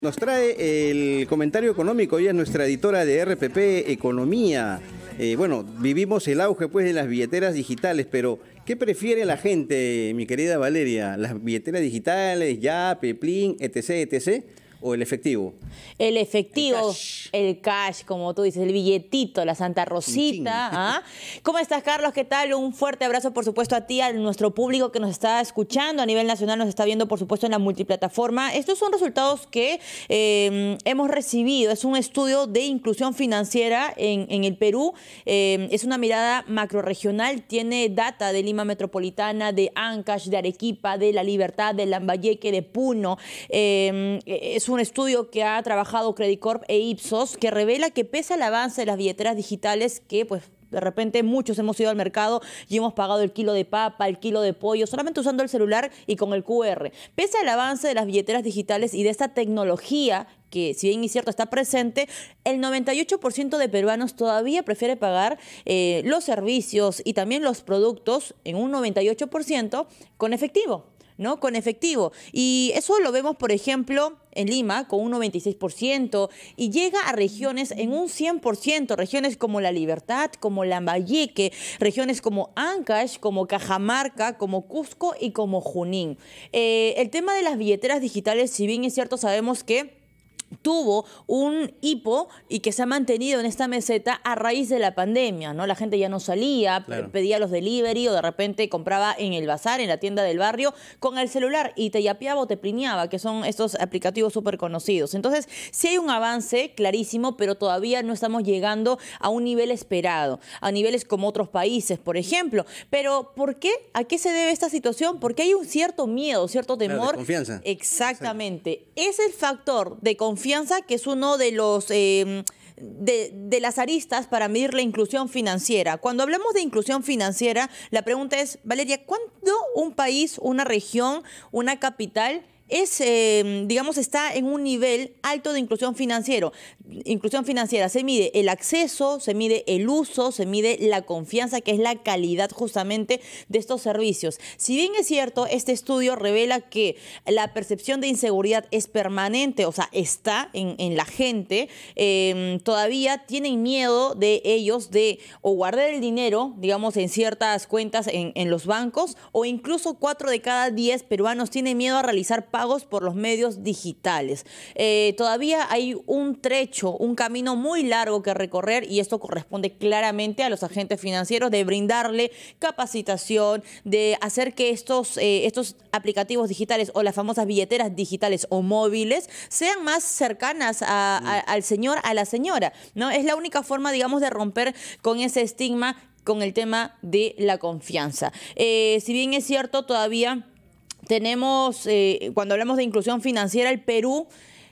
Nos trae el comentario económico, ella es nuestra editora de RPP Economía. Eh, bueno, vivimos el auge pues de las billeteras digitales, pero ¿qué prefiere la gente, mi querida Valeria? ¿Las billeteras digitales, ya, Peplín, etc., etc.? o el efectivo? El efectivo, el cash, como tú dices, el billetito, la Santa Rosita. ¿ah? ¿Cómo estás, Carlos? ¿Qué tal? Un fuerte abrazo, por supuesto, a ti, a nuestro público que nos está escuchando a nivel nacional, nos está viendo, por supuesto, en la multiplataforma. Estos son resultados que em, hemos recibido. Es un estudio de inclusión financiera en, el Perú. Em, es una mirada macroregional, tiene data de Lima Metropolitana, de Ancash, de Arequipa, de La Libertad, de Lambayeque, de Puno. Em, e, es un estudio que ha trabajado Credit Corp e Ipsos que revela que pese al avance de las billeteras digitales que pues de repente muchos hemos ido al mercado y hemos pagado el kilo de papa, el kilo de pollo, solamente usando el celular y con el QR. Pese al avance de las billeteras digitales y de esta tecnología que si bien es cierto está presente, el 98% de peruanos todavía prefiere pagar eh, los servicios y también los productos en un 98% con efectivo. ¿no? Con efectivo. Y eso lo vemos, por ejemplo, en Lima con un 96% y llega a regiones en un 100%, regiones como La Libertad, como Lambayeque, regiones como Ancash, como Cajamarca, como Cusco y como Junín. Eh, el tema de las billeteras digitales, si bien es cierto, sabemos que tuvo un hipo y que se ha mantenido en esta meseta a raíz de la pandemia, ¿no? La gente ya no salía, pedía los delivery o de repente compraba en el bazar, en la tienda del barrio, con el celular y te yapeaba o te plineaba, que son estos aplicativos súper conocidos. Entonces, sí hay un avance clarísimo, pero todavía no estamos llegando a un nivel esperado, a niveles como otros países, por ejemplo. Pero, ¿por qué? ¿A qué se debe esta situación? Porque hay un cierto miedo, cierto temor. confianza. Exactamente. Es el factor de confianza Piensa que es uno de los... Em, de, de, las aristas para medir la inclusión financiera. Cuando hablamos de inclusión financiera, la pregunta es, Valeria, ¿cuándo un país, una región, una capital es, em, digamos, está en un nivel alto de inclusión financiero. Inclusión financiera se mide el acceso, se mide el uso, se mide la confianza, que es la calidad justamente de estos servicios. Si bien es cierto, este estudio revela que la percepción de inseguridad es permanente, o sea, está en, la gente, em, todavía tienen miedo de ellos de o guardar el dinero, digamos, en ciertas cuentas en, en los bancos, o incluso cuatro de cada diez peruanos tienen miedo a realizar por los medios digitales. Eh, todavía hay un trecho, un camino muy largo que recorrer y esto corresponde claramente a los agentes financieros de brindarle capacitación, de hacer que estos, eh, estos aplicativos digitales o las famosas billeteras digitales o móviles sean más cercanas al señor, a la señora. ¿no? Es la única forma, digamos, de romper con ese estigma con el tema de la confianza. Eh, si bien es cierto, todavía tenemos, eh, cuando hablamos de inclusión financiera, el Perú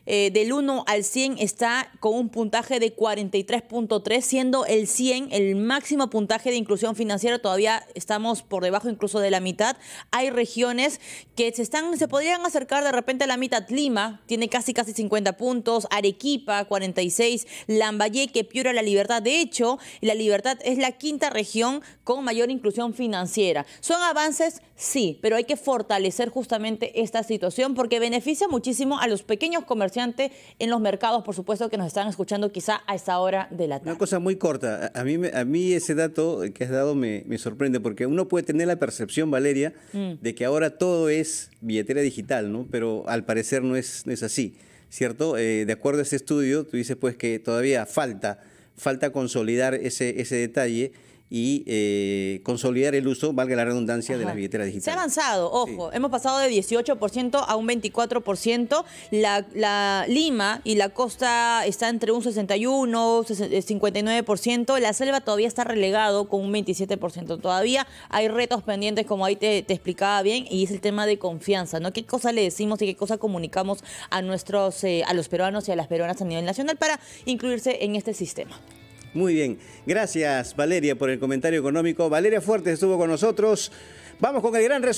eh, del 1 al 100 está con un puntaje de 43.3, siendo el 100 el máximo puntaje de inclusión financiera. Todavía estamos por debajo incluso de la mitad. Hay regiones que se, están, se podrían acercar de repente a la mitad. Lima tiene casi casi 50 puntos, Arequipa 46, Lambayeque, Piura, La Libertad. De hecho, La Libertad es la quinta región con mayor inclusión financiera. ¿Son avances? Sí, pero hay que fortalecer justamente esta situación porque beneficia muchísimo a los pequeños comerciantes en los mercados, por supuesto, que nos están escuchando quizá a esta hora de la tarde. Una cosa muy corta, a mí, a mí ese dato que has dado me, sorprende, porque uno puede tener la percepción, Valeria, mm. de que ahora todo es billetera digital, ¿no? Pero al parecer no es, es así, ¿cierto? Eh, de acuerdo a ese estudio, tú dices pues que todavía falta, falta consolidar ese, ese detalle y eh, consolidar el uso, valga la redundancia, de la billetera digital. Se ha avanzado, ojo, hemos pasado de 18% a un 24%, la, Lima y la costa están entre un 61, 59%, eh, la selva todavía está relegado con un 27%, todavía hay retos pendientes, como ahí te, te explicaba bien, y es el tema de confianza, ¿no? ¿Qué cosa le decimos y qué cosa comunicamos a nuestros, eh, a los peruanos y a las peruanas a nivel nacional para incluirse en este sistema? Muy bien. Gracias, Valeria, por el comentario económico. Valeria Fuertes estuvo con nosotros. Vamos con el gran resumen.